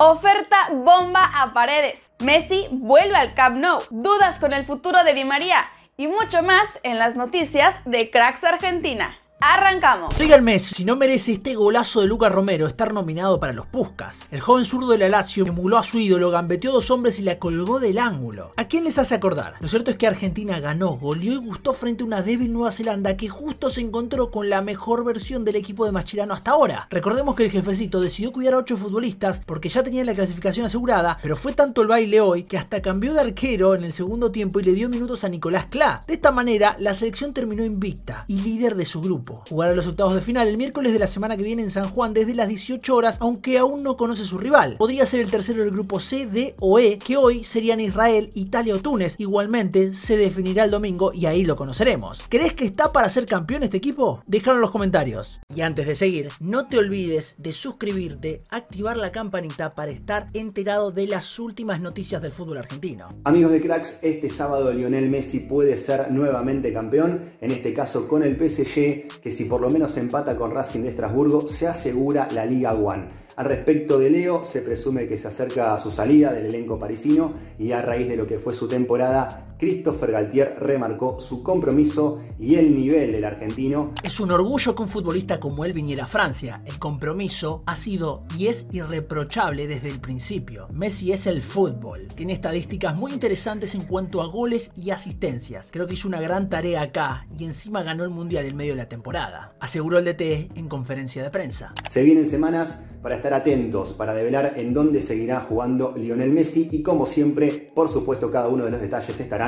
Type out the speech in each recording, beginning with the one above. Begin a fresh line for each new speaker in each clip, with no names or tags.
Oferta bomba a paredes. Messi vuelve al Camp Nou. Dudas con el futuro de Di María. Y mucho más en las noticias de Cracks Argentina. ¡Arrancamos!
Díganme si no merece este golazo de Lucas Romero estar nominado para los Puscas. El joven zurdo de la Lazio emuló a su ídolo, gambeteó dos hombres y la colgó del ángulo. ¿A quién les hace acordar? Lo cierto es que Argentina ganó, goleó y gustó frente a una débil Nueva Zelanda que justo se encontró con la mejor versión del equipo de Mascherano hasta ahora. Recordemos que el jefecito decidió cuidar a 8 futbolistas porque ya tenía la clasificación asegurada, pero fue tanto el baile hoy que hasta cambió de arquero en el segundo tiempo y le dio minutos a Nicolás Kla. De esta manera, la selección terminó invicta y líder de su grupo. Jugará los octavos de final el miércoles de la semana que viene en San Juan desde las 18 horas, aunque aún no conoce su rival. Podría ser el tercero del grupo C, D o E, que hoy serían Israel, Italia o Túnez. Igualmente se definirá el domingo y ahí lo conoceremos. ¿Crees que está para ser campeón este equipo? Déjalo en los comentarios. Y antes de seguir, no te olvides de suscribirte, activar la campanita para estar enterado de las últimas noticias del fútbol argentino. Amigos de Cracks, este sábado Lionel Messi puede ser nuevamente campeón, en este caso con el PSG que si por lo menos empata con Racing de Estrasburgo, se asegura la Liga One. Al respecto de Leo, se presume que se acerca a su salida del elenco parisino y a raíz de lo que fue su temporada, Christopher Galtier remarcó su compromiso y el nivel del argentino. Es un orgullo que un futbolista como él viniera a Francia. El compromiso ha sido y es irreprochable desde el principio. Messi es el fútbol. Tiene estadísticas muy interesantes en cuanto a goles y asistencias. Creo que hizo una gran tarea acá y encima ganó el Mundial en medio de la temporada. Aseguró el DT e en conferencia de prensa. Se vienen semanas para estar atentos, para develar en dónde seguirá jugando Lionel Messi y como siempre, por supuesto, cada uno de los detalles estará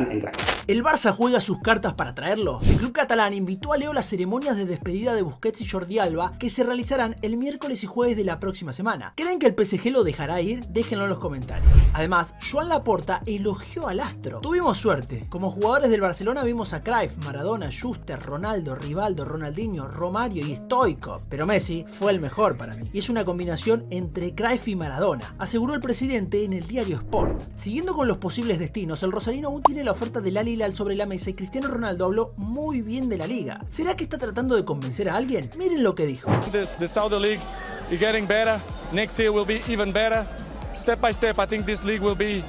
¿El Barça juega sus cartas para traerlo? El club catalán invitó a Leo las ceremonias de despedida de Busquets y Jordi Alba que se realizarán el miércoles y jueves de la próxima semana. ¿Creen que el PSG lo dejará ir? Déjenlo en los comentarios. Además, Joan Laporta elogió al astro. Tuvimos suerte. Como jugadores del Barcelona vimos a Cruyff, Maradona, Schuster, Ronaldo, Rivaldo, Ronaldinho, Romario y Stoico. Pero Messi fue el mejor para mí. Y es una combinación entre Cruyff y Maradona, aseguró el presidente en el diario Sport. Siguiendo con los posibles destinos, el rosarino aún tiene la la oferta del Al Hilal sobre la mesa y Cristiano Ronaldo habló muy bien de la liga. ¿Será que está tratando de convencer a alguien? Miren lo que dijo.
This, the Saudi League is getting better. Next year will be even better. Step by step, I think this league will be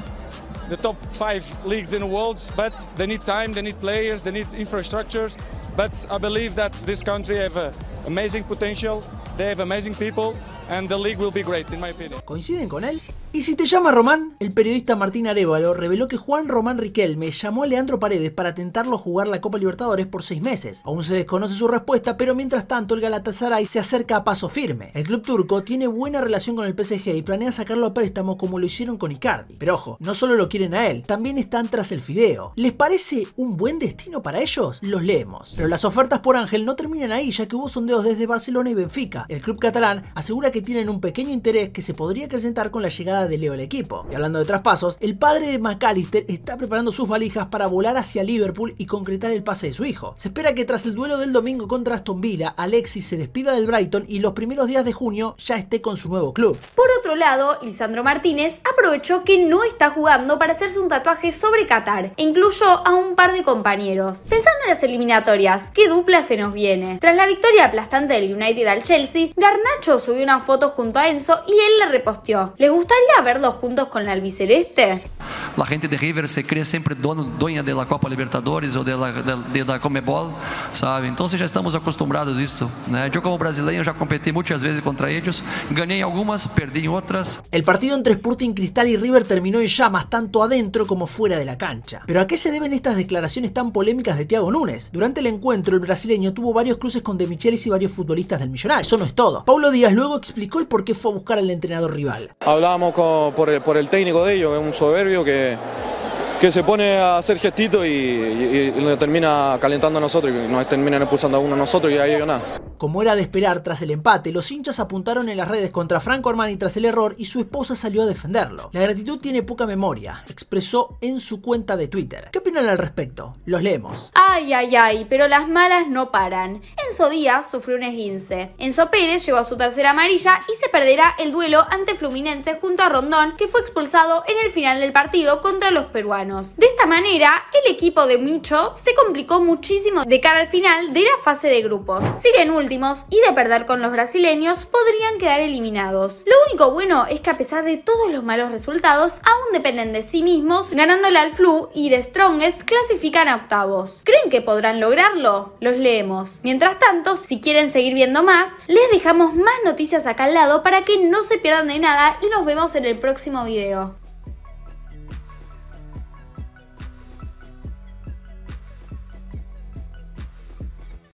the top five leagues in the world. But they need time, they need players, they need infrastructures. But I believe that this country have uh, amazing potential. They have amazing people. ¿Coinciden
con él? Y si te llama Román, el periodista Martín Arevalo reveló que Juan Román Riquelme llamó a Leandro Paredes para tentarlo jugar la Copa Libertadores por seis meses. Aún se desconoce su respuesta, pero mientras tanto el Galatasaray se acerca a paso firme. El club turco tiene buena relación con el PSG y planea sacarlo a préstamo como lo hicieron con Icardi. Pero ojo, no solo lo quieren a él, también están tras el fideo. ¿Les parece un buen destino para ellos? Los leemos. Pero las ofertas por Ángel no terminan ahí, ya que hubo sondeos desde Barcelona y Benfica. El club catalán asegura que tienen un pequeño interés que se podría acrecentar con la llegada de Leo al equipo. Y hablando de traspasos, el padre de McAllister está preparando sus valijas para volar hacia Liverpool y concretar el pase de su hijo. Se espera que tras el duelo del domingo contra Aston Villa, Alexis se despida del Brighton y los primeros días de junio ya esté con su nuevo club.
Por otro lado, Lisandro Martínez aprovechó que no está jugando para hacerse un tatuaje sobre Qatar e incluyó a un par de compañeros. Pensando en las eliminatorias, ¿qué dupla se nos viene? Tras la victoria aplastante del United al Chelsea, Garnacho subió una fotos junto a Enzo y él la reposteó. ¿Les gustaría verlos juntos con la albiceleste? La gente de River se cree siempre dueña de la Copa Libertadores o de la, de, de la Comebol sabe? Então estamos acostumbrados a esto Yo como brasileño ya competí muchas veces contra ellos Gané algunas, perdí otras
El partido entre Sporting Cristal y River terminó en llamas tanto adentro como fuera de la cancha. Pero ¿a qué se deben estas declaraciones tan polémicas de Thiago Nunes Durante el encuentro el brasileño tuvo varios cruces con De Michelis y varios futbolistas del Millonario. Eso no es todo. Paulo Díaz luego explicó el por qué fue a buscar al entrenador rival.
Hablábamos por, el, técnico de ellos, es un soberbio que que se pone a hacer gestito y, termina calentando a nosotros y nos terminan expulsando a uno a nosotros y ahí yo nada.
Como era de esperar, tras el empate, los hinchas apuntaron en las redes contra Franco Armani tras el error y su esposa salió a defenderlo. La gratitud tiene poca memoria, expresó en su cuenta de Twitter. ¿Qué opinan al respecto? Los leemos.
Ay, ay, ay, pero las malas no paran. Enzo Díaz sufrió un esguince. Enzo Pérez llegó a su tercera amarilla y se perderá el duelo ante Fluminense junto a Rondón, que fue expulsado en el final del partido contra los peruanos. De esta manera, el equipo de Micho se complicó muchísimo de cara al final de la fase de grupos. Siguen últimos y de perder con los brasileños podrían quedar eliminados. Lo único bueno es que a pesar de todos los malos resultados, aún dependen de sí mismos, ganándole al Flu y de Strongest clasifican a octavos. ¿Creen que podrán lograrlo? Los leemos. Mientras tanto, si quieren seguir viendo más, les dejamos más noticias acá al lado para que no se pierdan de nada y nos vemos en el próximo video.